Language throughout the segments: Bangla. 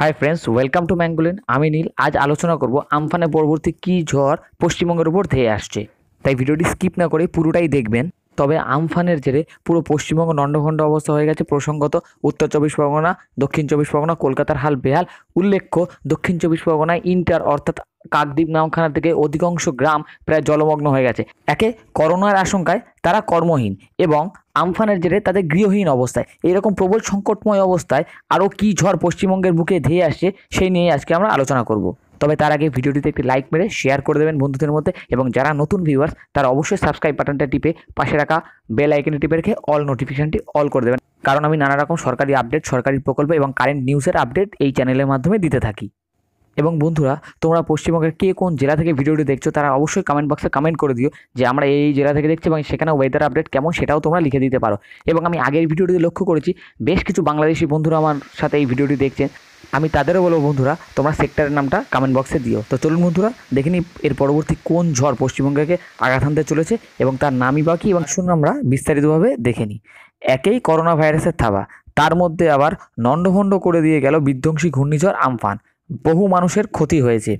হাই ফ্রেন্ডস ওয়েলকাম টু ম্যাঙ্গুলিন আমি নীল আজ আলোচনা করব আমফানে পরবর্তী কী ঝড় পশ্চিমবঙ্গের উপর ধেয়ে আসছে তাই ভিডিওটি স্কিপ না করে পুরোটাই দেখবেন তবে আমফানের জেরে পুরো পশ্চিমবঙ্গ নণ্ডখণ্ড অবস্থা হয়ে গেছে প্রসঙ্গত উত্তর চব্বিশ পরগনা দক্ষিণ চব্বিশ পরগনা কলকাতার হাল বেহাল উল্লেখ্য দক্ষিণ চব্বিশ পরগনায় ইন্টার অর্থাৎ কাকদ্বীপ নামখানা থেকে অধিকাংশ গ্রাম প্রায় জলমগ্ন হয়ে গেছে একে করোনার আশঙ্কায় তারা কর্মহীন এবং আমফানের জেরে তাদের গৃহহীন অবস্থায় এরকম প্রবল সংকটময় অবস্থায় আরও কী ঝড় পশ্চিমবঙ্গের বুকে ধেয়ে আসছে সেই নিয়ে আজকে আমরা আলোচনা করব তবে তার আগে ভিডিওটিতে একটি লাইক মেরে শেয়ার করে দেবেন বন্ধুদের মধ্যে এবং যারা নতুন ভিউয়ার্স তারা অবশ্যই সাবস্ক্রাইব বাটনটা টিপে পাশে রাখা বেল আইকনে টিপে রেখে অল নোটিফিকেশনটি অল করে দেবেন কারণ আমি নানা রকম সরকারি আপডেট সরকারি প্রকল্প এবং কারেন্ট নিউজের আপডেট এই চ্যানেলের মাধ্যমে দিতে থাকি এবং বন্ধুরা তোমরা পশ্চিমবঙ্গের কে কোন জেলা থেকে ভিডিওটি দেখছো তারা অবশ্যই কমেন্ট বক্সে কমেন্ট করে দিও যে আমরা এই জেলা থেকে দেখছি এবং সেখানে ওয়েদার আপডেট কেমন সেটাও তোমরা লিখে দিতে পারো এবং আমি আগের ভিডিওটি লক্ষ্য করেছি বেশ কিছু বাংলাদেশি বন্ধুরা আমার সাথে এই ভিডিওটি দেখছেন আমি তাদেরও বলবো বন্ধুরা তোমরা সেক্টরের নামটা কমেন্ট বক্সে দিও তো চলুন বন্ধুরা দেখে এর পরবর্তী কোন ঝড় পশ্চিমবঙ্গকে আঘাত আনতে চলেছে এবং তার নামই বা এবং শুনুন আমরা বিস্তারিতভাবে দেখে নিই একেই করোনা ভাইরাসের থাবা তার মধ্যে আবার নণ্ডভণ্ড করে দিয়ে গেল বিধ্বংসী ঘূর্ণিঝড় আমফান বহু মানুষের ক্ষতি হয়েছে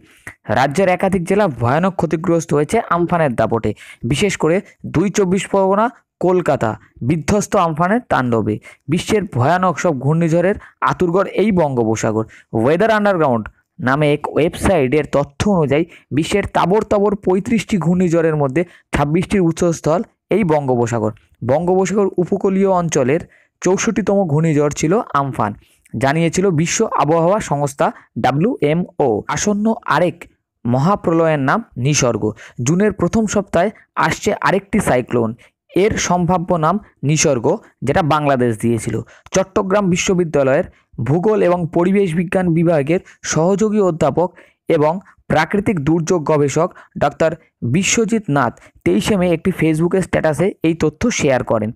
রাজ্যের একাধিক জেলা ভয়ানক ক্ষতিগ্রস্ত হয়েছে আমফানের দাপটে বিশেষ করে দুই চব্বিশ পরগনা কলকাতা বিধ্বস্ত আমফানের তাণ্ডবে বিশ্বের ভয়ানক সব ঘূর্ণিঝড়ের আতুরগড় এই বঙ্গোপসাগর ওয়েদার আন্ডারগ্রাউন্ড নামে এক ওয়েবসাইটের তথ্য অনুযায়ী বিশ্বের তাবর তাবর পঁয়ত্রিশটি ঘূর্ণিঝড়ের মধ্যে ছাব্বিশটির উৎসস্থল এই বঙ্গোপসাগর বঙ্গোপসাগর উপকূলীয় অঞ্চলের চৌষট্টিতম ঘূর্ণিঝড় ছিল আমফান জানিয়েছিল বিশ্ব আবহাওয়া সংস্থা ডাব্লিউএমও আসন্ন আরেক মহাপ্রলয়ের নাম নিসর্গ জুনের প্রথম সপ্তাহে আসছে আরেকটি সাইক্লোন এর সম্ভাব্য নাম নিসর্গ যেটা বাংলাদেশ দিয়েছিল চট্টগ্রাম বিশ্ববিদ্যালয়ের ভূগোল এবং পরিবেশ বিজ্ঞান বিভাগের সহযোগী অধ্যাপক এবং প্রাকৃতিক দুর্যোগ গবেষক ডক্টর বিশ্বজিৎ নাথ তেইশে মে একটি ফেসবুকের স্ট্যাটাসে এই তথ্য শেয়ার করেন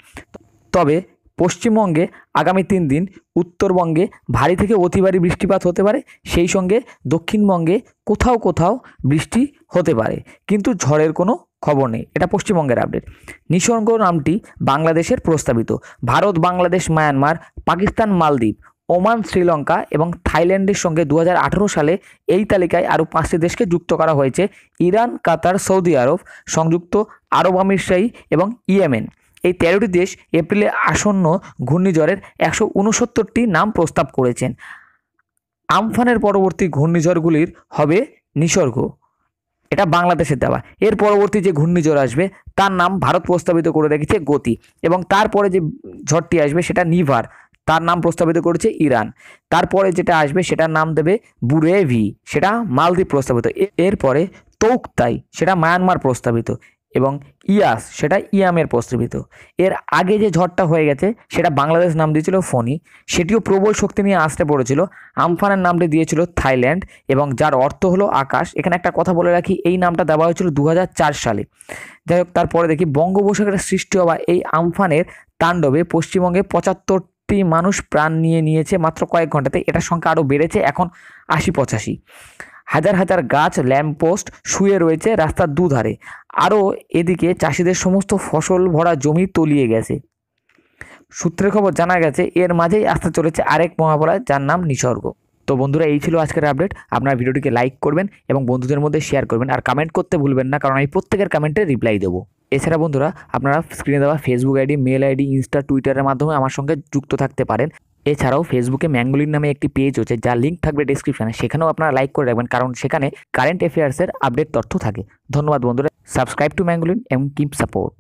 তবে পশ্চিমবঙ্গে আগামী তিন দিন উত্তরবঙ্গে ভারী থেকে অতি ভারী বৃষ্টিপাত হতে পারে সেই সঙ্গে দক্ষিণবঙ্গে কোথাও কোথাও বৃষ্টি হতে পারে কিন্তু ঝড়ের কোনো খবর নেই এটা পশ্চিমবঙ্গের আপডেট নিঃসর্গ নামটি বাংলাদেশের প্রস্তাবিত ভারত বাংলাদেশ মায়ানমার পাকিস্তান মালদ্বীপ ওমান শ্রীলঙ্কা এবং থাইল্যান্ডের সঙ্গে দু সালে এই তালিকায় আরও পাঁচটি দেশকে যুক্ত করা হয়েছে ইরান কাতার সৌদি আরব সংযুক্ত আরব আমিরশাহী এবং ইয়েমেন এই তেরোটি দেশ এপ্রিলে আসন্ন ঘূর্ণিঝড়ের একশো উনসত্তরটি নাম প্রস্তাব করেছেন আমফানের পরবর্তী ঘূর্ণিঝড়গুলির হবে নিসর্গ এটা বাংলাদেশের দেওয়া এর পরবর্তী যে ঘূর্ণিঝড় আসবে তার নাম ভারত প্রস্তাবিত করে রেখেছে গতি এবং তারপরে যে ঝড়টি আসবে সেটা নিভার তার নাম প্রস্তাবিত করেছে ইরান তারপরে যেটা আসবে সেটার নাম দেবে বুরেভি সেটা মালদ্বীপ প্রস্তাবিত এরপরে তৌকতাই সেটা মায়ানমার প্রস্তাবিত এবং ইয়াস সেটা ইয়ামের প্রস্তাবিত এর আগে যে ঝড়টা হয়ে গেছে সেটা বাংলাদেশ নাম দিয়েছিল ফনি সেটিও প্রবল শক্তি নিয়ে আসতে পড়েছিল আমফানের নামটি দিয়েছিল থাইল্যান্ড এবং যার অর্থ হলো আকাশ এখানে একটা কথা বলে রাখি এই নামটা দেওয়া হয়েছিল দু সালে যাই হোক তারপরে দেখি বঙ্গোপসাগরের সৃষ্টি হওয়া এই আমফানের তাণ্ডবে পশ্চিমবঙ্গে পঁচাত্তর মানুষ প্রাণ নিয়ে নিয়েছে মাত্র কয়েক ঘন্টাতে এটার সংখ্যা আরও বেড়েছে এখন আশি পঁচাশি হাজার হাজার গাছ ল্যাম্পপোস্ট শুয়ে রয়েছে রাস্তার দুধারে আরও এদিকে চাষিদের সমস্ত ফসল ভরা জমি তলিয়ে গেছে সূত্রের খবর জানা গেছে এর মাঝেই আসতে চলেছে আরেক মহাপড়া যার নাম নিসর্গ তো বন্ধুরা এই ছিল আজকের আপডেট আপনার ভিডিওটিকে লাইক করবেন এবং বন্ধুদের মধ্যে শেয়ার করবেন আর কমেন্ট করতে ভুলবেন না কারণ আমি প্রত্যেকের কমেন্টে রিপ্লাই দেবো এছাড়া বন্ধুরা আপনারা স্ক্রিনে দেওয়া Facebook ID mail ID Insta টুইটারের মাধ্যমে আমার সঙ্গে যুক্ত থাকতে পারেন এছাড়াও ফেসবুকে ম্যাঙ্গুলির নামে একটি পেজ হচ্ছে যা লিঙ্ক থাকবে ডিসক্রিপশানে সেখানেও আপনারা লাইক করে রাখবেন কারণ সেখানে কারেন্ট অ্যাফেয়ার্সের আপডেট তথ্য থাকে ধন্যবাদ বন্ধুরা সাবস্ক্রাইব টু ম্যাঙ্গোলিন এবং কিপ সাপোর্ট